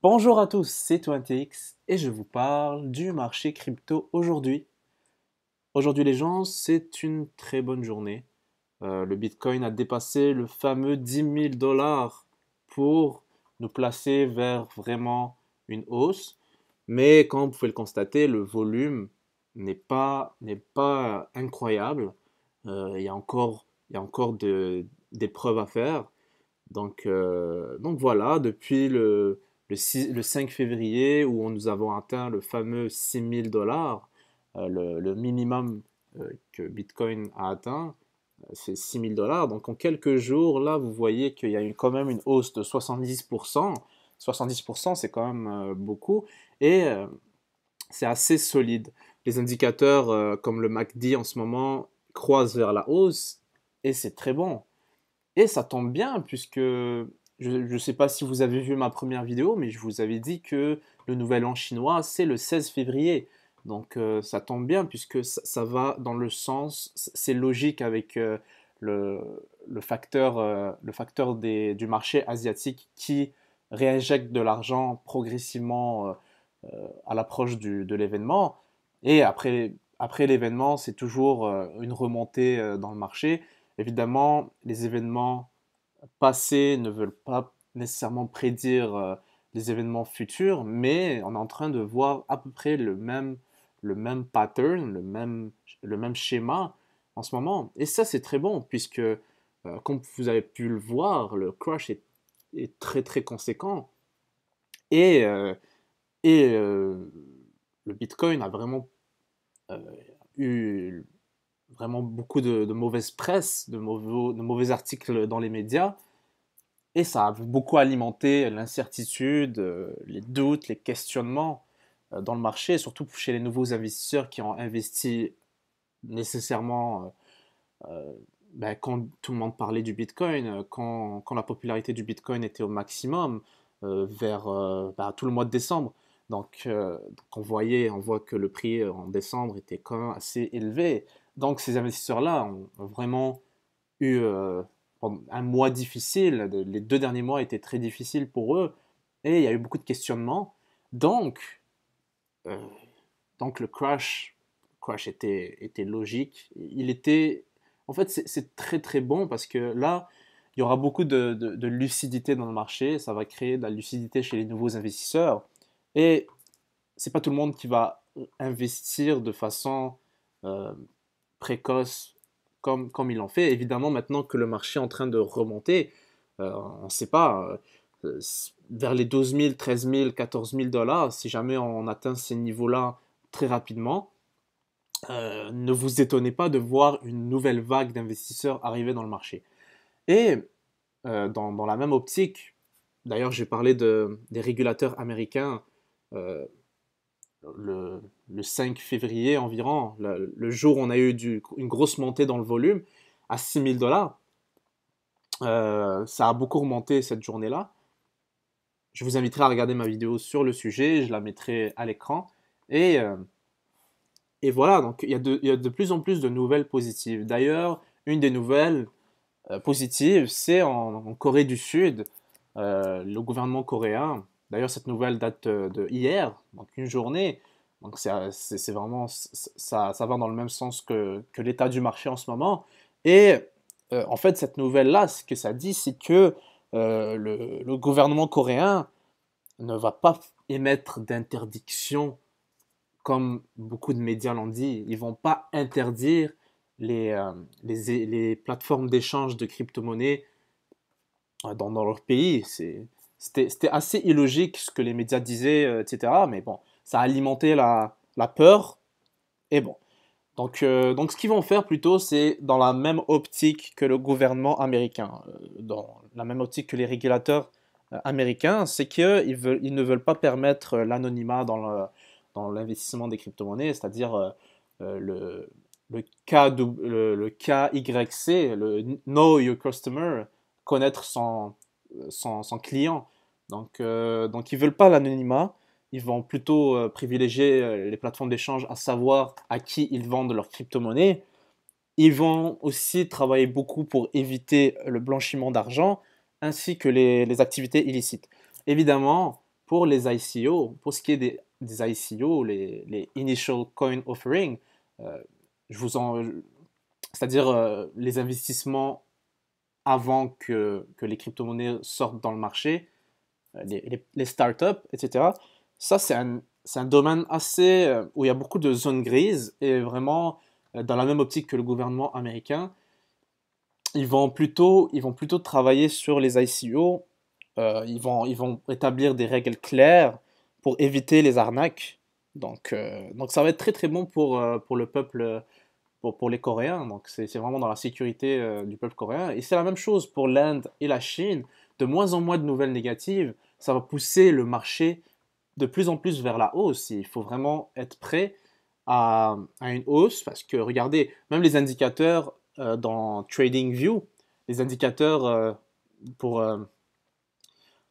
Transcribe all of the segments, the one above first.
Bonjour à tous, c'est 20 et je vous parle du marché crypto aujourd'hui. Aujourd'hui les gens, c'est une très bonne journée. Euh, le Bitcoin a dépassé le fameux 10 000 dollars pour nous placer vers vraiment une hausse. Mais comme vous pouvez le constater, le volume n'est pas, n'est pas incroyable. Euh, il y a encore, y encore des preuves à faire. Donc, euh, donc voilà, depuis le, le, 5 février où nous avons atteint le fameux 6000 dollars, euh, le, minimum euh, que Bitcoin a atteint, euh, c'est 6000 dollars. Donc en quelques jours, là, vous voyez qu'il y a quand même une hausse de 70%. 70%, c'est quand même beaucoup. Et c'est assez solide. Les indicateurs comme le MACD en ce moment croisent vers la hausse et c'est très bon. Et ça tombe bien puisque je ne sais pas si vous avez vu ma première vidéo, mais je vous avais dit que le Nouvel An chinois, c'est le 16 février. Donc euh, ça tombe bien puisque ça, va dans le sens, c'est logique avec euh, le, facteur, euh, le facteur du marché asiatique qui réinjecte de l'argent progressivement à l'approche de l'événement. Et après, après l'événement, c'est toujours une remontée dans le marché. Évidemment, les événements passés ne veulent pas nécessairement prédire euh, les événements futurs, mais on est en train de voir à peu près le même, le même pattern, le même, le même schéma en ce moment. Et ça, c'est très bon, puisque, euh, comme vous avez pu le voir, le crash est, très très conséquent. Et, euh, et le Bitcoin a vraiment eu vraiment beaucoup de, de mauvaise presse, de mauvais, de mauvais, articles dans les médias. Et ça a beaucoup alimenté l'incertitude, euh, les doutes, les questionnements euh, dans le marché, surtout chez les nouveaux investisseurs qui ont investi nécessairement euh, ben, quand tout le monde parlait du Bitcoin, quand, la popularité du Bitcoin était au maximum, vers ben, tout le mois de décembre. Donc, donc, voyait, on voit que le prix en décembre était quand même assez élevé donc ces investisseurs-là ont vraiment eu euh, un mois difficile. Les deux derniers mois étaient très difficiles pour eux et il y a eu beaucoup de questionnements. Donc, euh, donc le crash, crash était, était logique. Il était, en fait, c'est très très bon parce que là, il y aura beaucoup de, lucidité dans le marché. Ça va créer de la lucidité chez les nouveaux investisseurs. Et c'est pas tout le monde qui va investir de façon euh, précoce comme, comme il en fait. Évidemment, maintenant que le marché est en train de remonter, euh, on ne sait pas, euh, euh, vers les 12 000, 13 000, 14 000 dollars, si jamais on atteint ces niveaux-là très rapidement, ne vous étonnez pas de voir une nouvelle vague d'investisseurs arriver dans le marché. Et dans, dans, la même optique, d'ailleurs j'ai parlé de, des régulateurs américains le, 5 février environ, le, jour où on a eu une grosse montée dans le volume, à 6000 dollars. Euh, ça a beaucoup remonté cette journée-là. Je vous inviterai à regarder ma vidéo sur le sujet, je la mettrai à l'écran. Et, euh, et voilà, donc il y, a de, plus en plus de nouvelles positives. D'ailleurs, une des nouvelles euh, positives, c'est en, Corée du Sud, le gouvernement coréen D'ailleurs, cette nouvelle date euh, de hier, donc une journée. Donc c'est euh, vraiment, ça, va dans le même sens que, l'état du marché en ce moment. Et euh, en fait, cette nouvelle-là, ce que ça dit, c'est que le, gouvernement coréen ne va pas émettre d'interdiction comme beaucoup de médias l'ont dit. Ils vont pas interdire les, les, plateformes d'échange de crypto-monnaies dans, dans leur pays. C'est c'était assez illogique ce que les médias disaient, euh, etc. Mais bon, ça alimentait la, la peur. Et bon. Donc, euh, donc ce qu'ils vont faire plutôt, c'est dans la même optique que le gouvernement américain, euh, dans la même optique que les régulateurs américains, c'est qu'ils veulent, ils ne veulent pas permettre l'anonymat dans l'investissement dans des crypto-monnaies, c'est-à-dire le, le, le, le KYC, le Know Your Customer, connaître son, euh, sans, client. Donc, euh, donc ils ne veulent pas l'anonymat. Ils vont plutôt euh, privilégier les plateformes d'échange à savoir à qui ils vendent leurs crypto-monnaies. Ils vont aussi travailler beaucoup pour éviter le blanchiment d'argent ainsi que les, activités illicites. Évidemment, pour les ICO, pour ce qui est des, des ICO, les, Initial Coin Offering, je vous en, c'est-à-dire les investissements avant que, les crypto-monnaies sortent dans le marché, euh, les, les, up startups, etc. Ça, c'est un, domaine assez euh, où il y a beaucoup de zones grises et vraiment euh, dans la même optique que le gouvernement américain, ils vont plutôt, ils vont plutôt travailler sur les ICO, ils, vont, ils vont établir des règles claires pour éviter les arnaques. Donc, donc ça va être très très bon pour, pour le peuple pour, les Coréens. Donc c'est vraiment dans la sécurité euh, du peuple coréen. Et c'est la même chose pour l'Inde et la Chine. De moins en moins de nouvelles négatives, ça va pousser le marché de plus en plus vers la hausse. Il faut vraiment être prêt à, à une hausse parce que regardez, même les indicateurs euh, dans dans TradingView, les indicateurs euh, pour,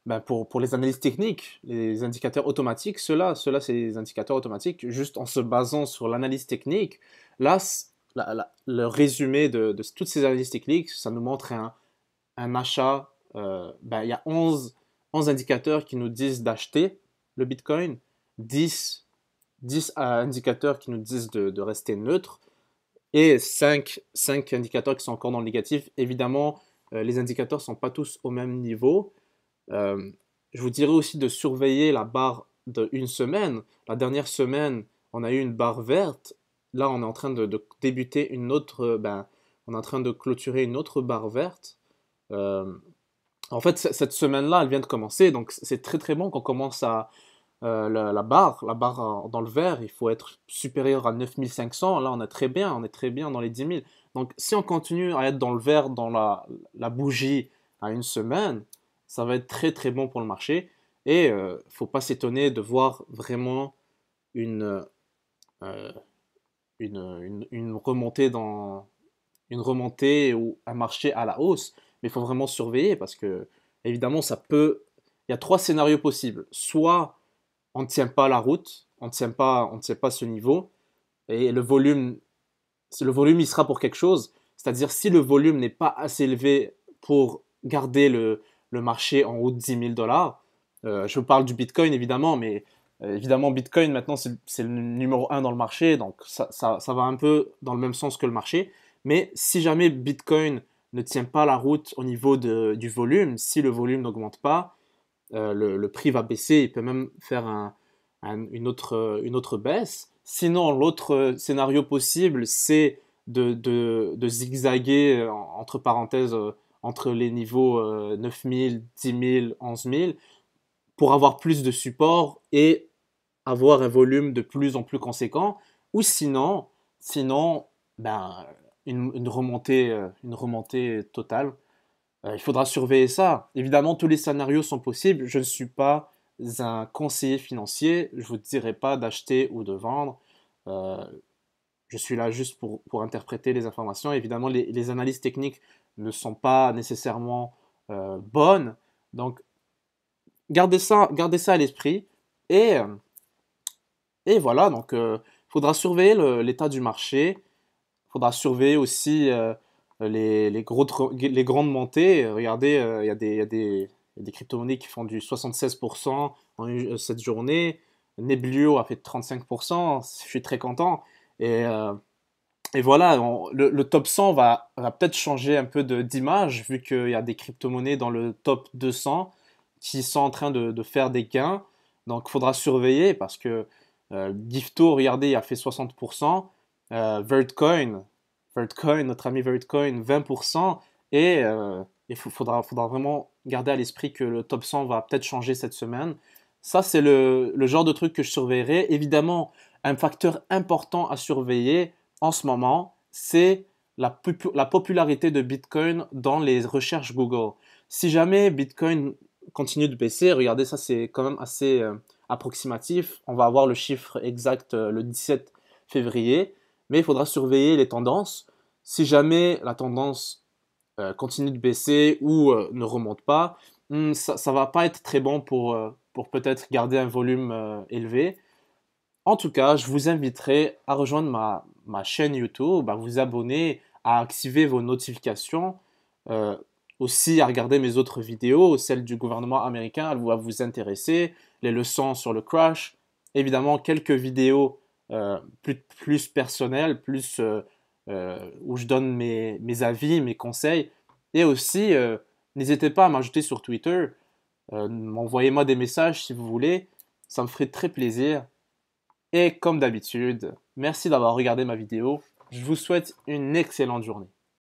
ben pour, pour, les analyses techniques, les indicateurs automatiques, ceux-là, ceux c'est des indicateurs automatiques, juste en se basant sur l'analyse technique, là, le résumé de, toutes ces analyses techniques, ça nous montre un, un achat. Euh, ben, il y a 11, 11, indicateurs qui nous disent d'acheter le Bitcoin, 10, 10 euh, indicateurs qui nous disent de, rester neutre et 5, 5, indicateurs qui sont encore dans le négatif. Évidemment, euh, les indicateurs ne sont pas tous au même niveau. je vous dirais aussi de surveiller la barre d'une semaine. La dernière semaine, on a eu une barre verte là, on est en train de, débuter une autre. Euh, ben, on est en train de clôturer une autre barre verte. Euh, en fait, cette semaine-là, elle vient de commencer, donc c'est très très bon qu'on commence à. Euh, la, barre, la barre dans le vert, il faut être supérieur à 9500. Là, on est très bien, on est très bien dans les 10 000. Donc, si on continue à être dans le vert, dans la, la bougie à une semaine, ça va être très très bon pour le marché. Et ne faut pas s'étonner de voir vraiment une, une, remontée dans une remontée ou un marché à la hausse, mais il faut vraiment surveiller parce que évidemment ça peut il y a trois scénarios possibles. Soit on ne tient pas la route, on ne tient pas on ne tient pas ce niveau et le volume le volume il sera pour quelque chose, c'est-à-dire si le volume n'est pas assez élevé pour garder le, marché en haut de 10 000 dollars, euh, je vous parle du Bitcoin évidemment, mais euh, évidemment, Bitcoin, maintenant, c'est le numéro 1 dans le marché, donc ça, ça, ça, va un peu dans le même sens que le marché. Mais si jamais Bitcoin ne tient pas la route au niveau de, du volume, si le volume n'augmente pas, euh, le, le, prix va baisser, il peut même faire un, une, autre, une, autre, baisse. Sinon, l'autre scénario possible, c'est de, de, zigzaguer, euh, entre parenthèses, entre les niveaux 9000, 10000, 11000 pour avoir plus de support et avoir un volume de plus en plus conséquent, ou sinon, sinon ben, une, remontée, euh, une remontée totale. Euh, il faudra surveiller ça. Évidemment, tous les scénarios sont possibles. Je ne suis pas un conseiller financier. Je ne vous dirai pas d'acheter ou de vendre. Euh, je suis là juste pour, pour interpréter les informations. Évidemment, les, analyses techniques ne sont pas nécessairement bonnes. Donc, gardez ça, gardez ça à l'esprit. Et et voilà, donc il euh, faudra surveiller l'état du marché, il faudra surveiller aussi euh, les, les, les, grandes montées. Regardez, euh, il y a des, des, des crypto-monnaies qui font du 76% en cette journée. Neblio a fait 35%, je suis très content. Et, et voilà, le, top 100 va, va peut-être changer un peu d'image vu qu'il y a des crypto-monnaies dans le top 200 qui sont en train de, de faire des gains. Donc il faudra surveiller parce que euh, Gifto, regardez, il a fait 60%. Euh, Vertcoin, Vertcoin, notre ami Vertcoin, 20%. Et euh, il faudra, vraiment garder à l'esprit que le top 100 va peut-être changer cette semaine. Ça, c'est le, genre de truc que je surveillerai. Évidemment, un facteur important à surveiller en ce moment, c'est la, popularité de Bitcoin dans les recherches Google. Si jamais Bitcoin continue de baisser, regardez, ça c'est quand même assez approximatif. On va avoir le chiffre exact euh, le 17 février, mais il faudra surveiller les tendances. Si jamais la tendance euh, continue de baisser ou euh, ne remonte pas, hmm, ça ne va pas être très bon pour, pour peut-être garder un volume élevé. En tout cas, je vous inviterai à rejoindre ma, chaîne YouTube, à vous abonner, à activer vos notifications, aussi à regarder mes autres vidéos, celles du gouvernement américain, elles vont vous intéresser, les leçons sur le crash, évidemment quelques vidéos euh, plus, plus, personnelles, plus euh, euh, où je donne mes, mes, avis, mes conseils. Et aussi, n'hésitez pas à m'ajouter sur Twitter, envoyez-moi des messages si vous voulez, ça me ferait très plaisir. Et comme d'habitude, merci d'avoir regardé ma vidéo. Je vous souhaite une excellente journée.